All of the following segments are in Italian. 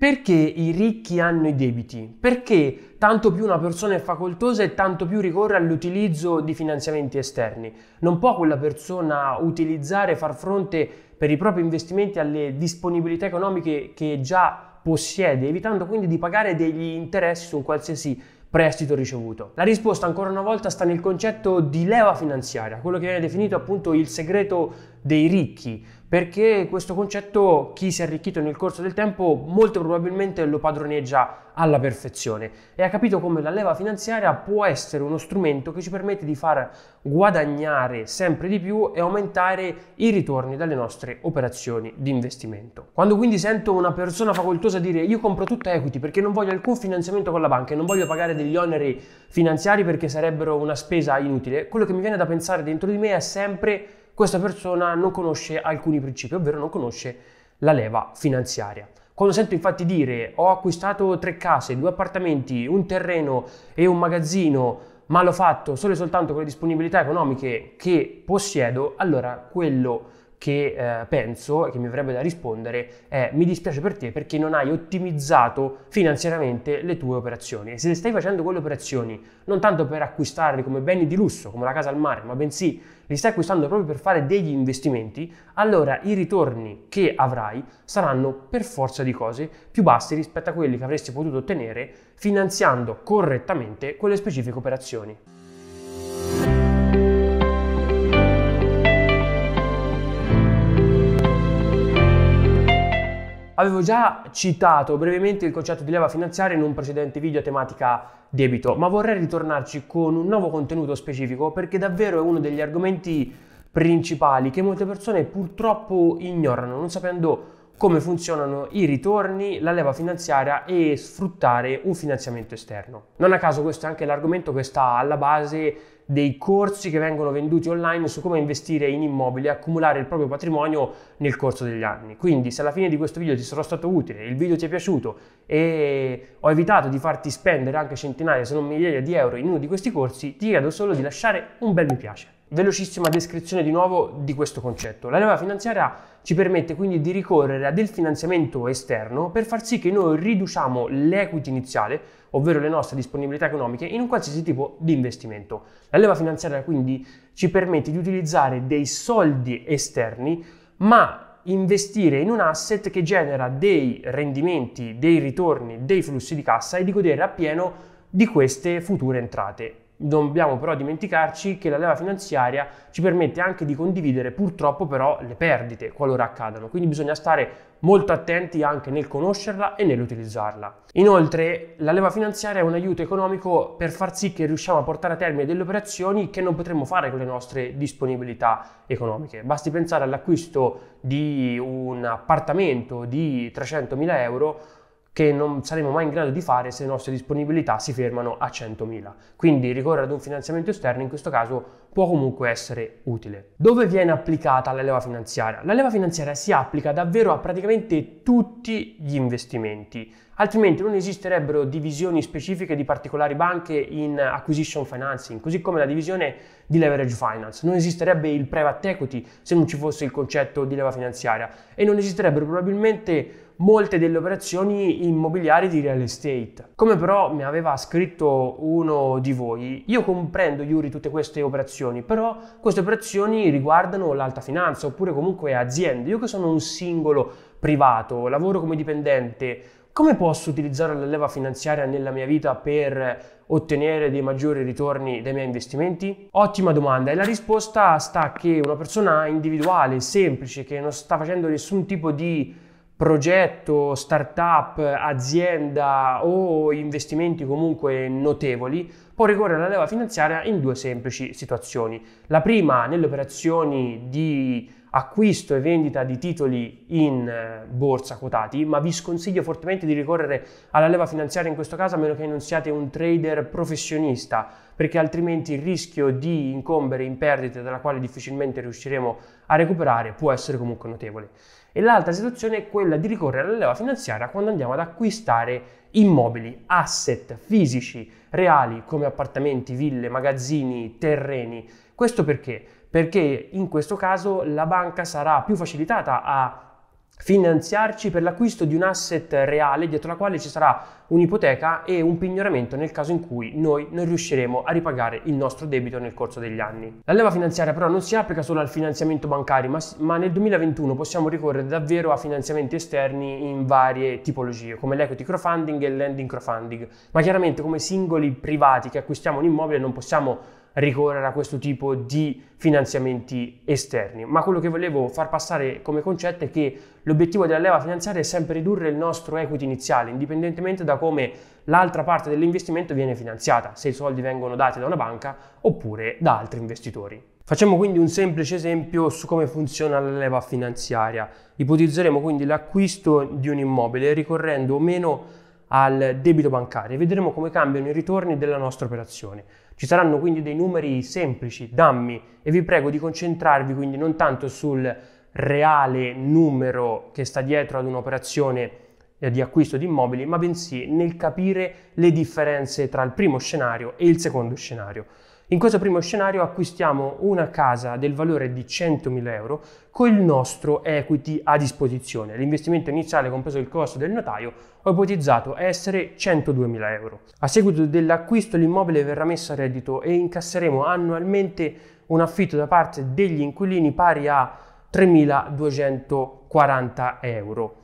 Perché i ricchi hanno i debiti? Perché tanto più una persona è facoltosa e tanto più ricorre all'utilizzo di finanziamenti esterni. Non può quella persona utilizzare, far fronte per i propri investimenti alle disponibilità economiche che già possiede, evitando quindi di pagare degli interessi su un qualsiasi prestito ricevuto. La risposta ancora una volta sta nel concetto di leva finanziaria, quello che viene definito appunto il segreto dei ricchi, perché questo concetto chi si è arricchito nel corso del tempo molto probabilmente lo padroneggia alla perfezione e ha capito come la leva finanziaria può essere uno strumento che ci permette di far guadagnare sempre di più e aumentare i ritorni dalle nostre operazioni di investimento. Quando quindi sento una persona facoltosa dire io compro tutta equity perché non voglio alcun finanziamento con la banca e non voglio pagare degli oneri finanziari perché sarebbero una spesa inutile, quello che mi viene da pensare dentro di me è sempre questa persona non conosce alcuni principi, ovvero non conosce la leva finanziaria. Quando sento infatti dire ho acquistato tre case, due appartamenti, un terreno e un magazzino, ma l'ho fatto solo e soltanto con le disponibilità economiche che possiedo, allora quello che eh, penso e che mi avrebbe da rispondere è mi dispiace per te perché non hai ottimizzato finanziariamente le tue operazioni e se stai facendo quelle operazioni non tanto per acquistarli come beni di lusso come la casa al mare ma bensì li stai acquistando proprio per fare degli investimenti allora i ritorni che avrai saranno per forza di cose più bassi rispetto a quelli che avresti potuto ottenere finanziando correttamente quelle specifiche operazioni. Avevo già citato brevemente il concetto di leva finanziaria in un precedente video a tematica debito, ma vorrei ritornarci con un nuovo contenuto specifico perché davvero è uno degli argomenti principali che molte persone purtroppo ignorano, non sapendo come funzionano i ritorni, la leva finanziaria e sfruttare un finanziamento esterno. Non a caso questo è anche l'argomento che sta alla base dei corsi che vengono venduti online su come investire in immobili e accumulare il proprio patrimonio nel corso degli anni. Quindi se alla fine di questo video ti sarò stato utile, il video ti è piaciuto e ho evitato di farti spendere anche centinaia se non migliaia di euro in uno di questi corsi, ti chiedo solo di lasciare un bel mi piace velocissima descrizione di nuovo di questo concetto. La leva finanziaria ci permette quindi di ricorrere a del finanziamento esterno per far sì che noi riduciamo l'equity iniziale, ovvero le nostre disponibilità economiche, in un qualsiasi tipo di investimento. La leva finanziaria quindi ci permette di utilizzare dei soldi esterni, ma investire in un asset che genera dei rendimenti, dei ritorni, dei flussi di cassa e di godere appieno di queste future entrate. Non dobbiamo però dimenticarci che la leva finanziaria ci permette anche di condividere purtroppo però le perdite qualora accadano, quindi bisogna stare molto attenti anche nel conoscerla e nell'utilizzarla. Inoltre la leva finanziaria è un aiuto economico per far sì che riusciamo a portare a termine delle operazioni che non potremmo fare con le nostre disponibilità economiche. Basti pensare all'acquisto di un appartamento di 300.000 euro che non saremo mai in grado di fare se le nostre disponibilità si fermano a 100.000. Quindi ricorrere ad un finanziamento esterno in questo caso può comunque essere utile. Dove viene applicata la leva finanziaria? La leva finanziaria si applica davvero a praticamente tutti gli investimenti, altrimenti non esisterebbero divisioni specifiche di particolari banche in acquisition financing, così come la divisione di leverage finance. Non esisterebbe il private equity se non ci fosse il concetto di leva finanziaria e non esisterebbero probabilmente molte delle operazioni immobiliari di real estate. Come però mi aveva scritto uno di voi, io comprendo Yuri tutte queste operazioni, però queste operazioni riguardano l'alta finanza oppure comunque aziende. Io che sono un singolo privato, lavoro come dipendente, come posso utilizzare la leva finanziaria nella mia vita per ottenere dei maggiori ritorni dai miei investimenti? Ottima domanda e la risposta sta che una persona individuale, semplice, che non sta facendo nessun tipo di progetto, startup, azienda o investimenti comunque notevoli, può ricorrere alla leva finanziaria in due semplici situazioni. La prima nelle operazioni di acquisto e vendita di titoli in eh, borsa quotati, ma vi sconsiglio fortemente di ricorrere alla leva finanziaria in questo caso a meno che non siate un trader professionista, perché altrimenti il rischio di incombere in perdite dalla quale difficilmente riusciremo a recuperare può essere comunque notevole. E l'altra situazione è quella di ricorrere alla leva finanziaria quando andiamo ad acquistare immobili, asset fisici, reali come appartamenti, ville, magazzini, terreni. Questo perché? perché in questo caso la banca sarà più facilitata a finanziarci per l'acquisto di un asset reale dietro la quale ci sarà un'ipoteca e un pignoramento nel caso in cui noi non riusciremo a ripagare il nostro debito nel corso degli anni. La leva finanziaria però non si applica solo al finanziamento bancario, ma, ma nel 2021 possiamo ricorrere davvero a finanziamenti esterni in varie tipologie, come l'equity crowdfunding e il lending crowdfunding, ma chiaramente come singoli privati che acquistiamo un immobile non possiamo ricorrere a questo tipo di finanziamenti esterni. Ma quello che volevo far passare come concetto è che l'obiettivo della leva finanziaria è sempre ridurre il nostro equity iniziale, indipendentemente da come l'altra parte dell'investimento viene finanziata, se i soldi vengono dati da una banca oppure da altri investitori. Facciamo quindi un semplice esempio su come funziona la leva finanziaria. Ipotizzeremo quindi l'acquisto di un immobile ricorrendo o meno al debito bancario e vedremo come cambiano i ritorni della nostra operazione. Ci saranno quindi dei numeri semplici, dammi, e vi prego di concentrarvi quindi non tanto sul reale numero che sta dietro ad un'operazione eh, di acquisto di immobili, ma bensì nel capire le differenze tra il primo scenario e il secondo scenario. In questo primo scenario acquistiamo una casa del valore di 100.000 euro con il nostro equity a disposizione. L'investimento iniziale, compreso il costo del notaio, ho ipotizzato essere 102.000 euro. A seguito dell'acquisto l'immobile verrà messo a reddito e incasseremo annualmente un affitto da parte degli inquilini pari a 3.240 euro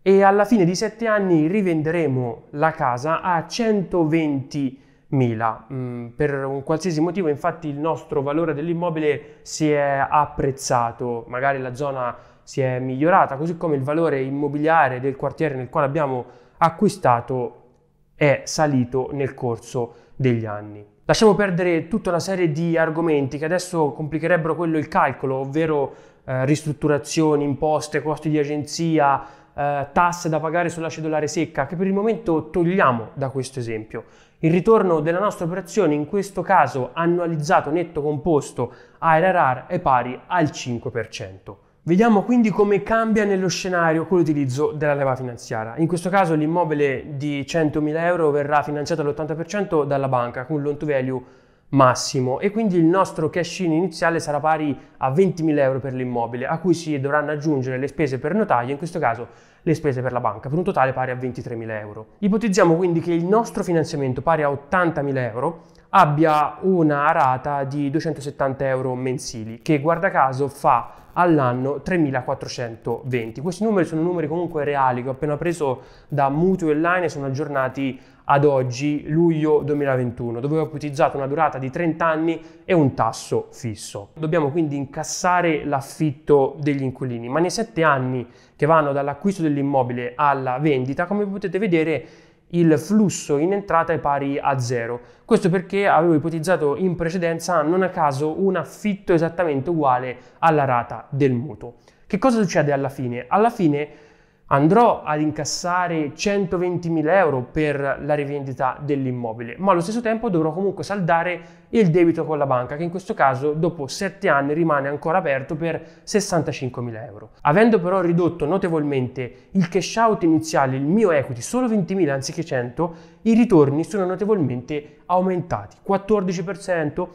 e alla fine di 7 anni rivenderemo la casa a 120.000 euro. Mila. Mm, per un qualsiasi motivo, infatti, il nostro valore dell'immobile si è apprezzato, magari la zona si è migliorata, così come il valore immobiliare del quartiere nel quale abbiamo acquistato è salito nel corso degli anni. Lasciamo perdere tutta una serie di argomenti che adesso complicherebbero quello il calcolo, ovvero eh, ristrutturazioni, imposte, costi di agenzia, eh, tasse da pagare sulla cedolare secca, che per il momento togliamo da questo esempio. Il ritorno della nostra operazione, in questo caso annualizzato netto composto a RRR, è pari al 5%. Vediamo quindi come cambia nello scenario con l'utilizzo della leva finanziaria. In questo caso l'immobile di 100.000 euro verrà finanziato all'80% dalla banca con un loan to value massimo e quindi il nostro cash-in iniziale sarà pari a 20.000 euro per l'immobile, a cui si dovranno aggiungere le spese per notaio, in questo caso le spese per la banca, per un totale pari a 23.000 euro. Ipotizziamo quindi che il nostro finanziamento pari a 80.000 euro abbia una rata di 270 euro mensili, che guarda caso fa all'anno 3.420. Questi numeri sono numeri comunque reali che ho appena preso da Mutual Line e sono aggiornati ad oggi, luglio 2021, dove ho ipotizzato una durata di 30 anni e un tasso fisso. Dobbiamo quindi incassare l'affitto degli inquilini, ma nei 7 anni che vanno dall'acquisto dell'immobile alla vendita, come potete vedere, il flusso in entrata è pari a zero. Questo perché avevo ipotizzato in precedenza non a caso un affitto esattamente uguale alla rata del mutuo. Che cosa succede alla fine? Alla fine andrò ad incassare 120.000 euro per la rivendita dell'immobile, ma allo stesso tempo dovrò comunque saldare il debito con la banca, che in questo caso dopo 7 anni rimane ancora aperto per 65.000 euro. Avendo però ridotto notevolmente il cash out iniziale, il mio equity, solo 20.000 anziché 100, i ritorni sono notevolmente aumentati, 14%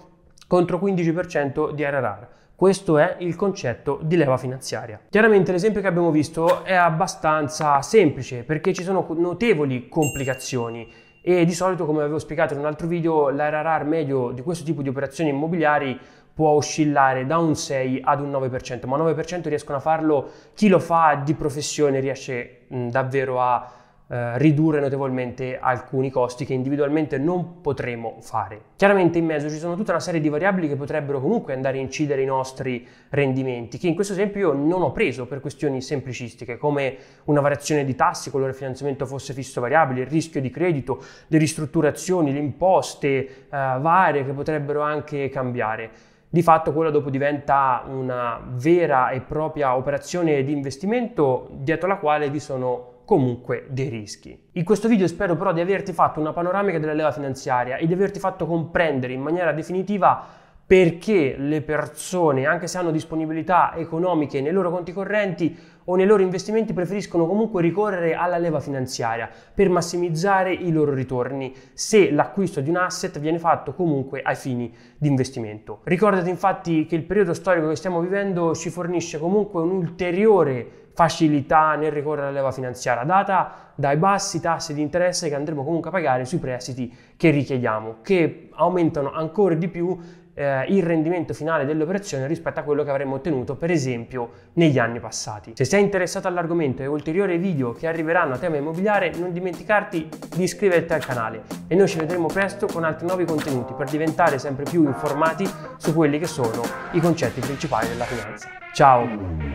contro 15% di RRR. Questo è il concetto di leva finanziaria. Chiaramente l'esempio che abbiamo visto è abbastanza semplice perché ci sono notevoli complicazioni e di solito, come avevo spiegato in un altro video, l'RRR medio di questo tipo di operazioni immobiliari può oscillare da un 6 ad un 9%, ma 9% riescono a farlo chi lo fa di professione riesce mh, davvero a eh, ridurre notevolmente alcuni costi che individualmente non potremo fare. Chiaramente in mezzo ci sono tutta una serie di variabili che potrebbero comunque andare a incidere i nostri rendimenti, che in questo esempio io non ho preso per questioni semplicistiche, come una variazione di tassi qualora il finanziamento fosse fisso variabile, il rischio di credito, le ristrutturazioni, le imposte eh, varie che potrebbero anche cambiare. Di fatto quella dopo diventa una vera e propria operazione di investimento dietro la quale vi sono comunque dei rischi. In questo video spero però di averti fatto una panoramica della leva finanziaria e di averti fatto comprendere in maniera definitiva perché le persone, anche se hanno disponibilità economiche nei loro conti correnti o nei loro investimenti, preferiscono comunque ricorrere alla leva finanziaria per massimizzare i loro ritorni se l'acquisto di un asset viene fatto comunque ai fini di investimento. Ricordate infatti che il periodo storico che stiamo vivendo ci fornisce comunque un ulteriore facilità nel ricorrere alla leva finanziaria, data dai bassi tassi di interesse che andremo comunque a pagare sui prestiti che richiediamo, che aumentano ancora di più eh, il rendimento finale dell'operazione rispetto a quello che avremmo ottenuto per esempio negli anni passati. Se sei interessato all'argomento e ulteriori video che arriveranno a tema immobiliare non dimenticarti di iscriverti al canale e noi ci vedremo presto con altri nuovi contenuti per diventare sempre più informati su quelli che sono i concetti principali della finanza. Ciao!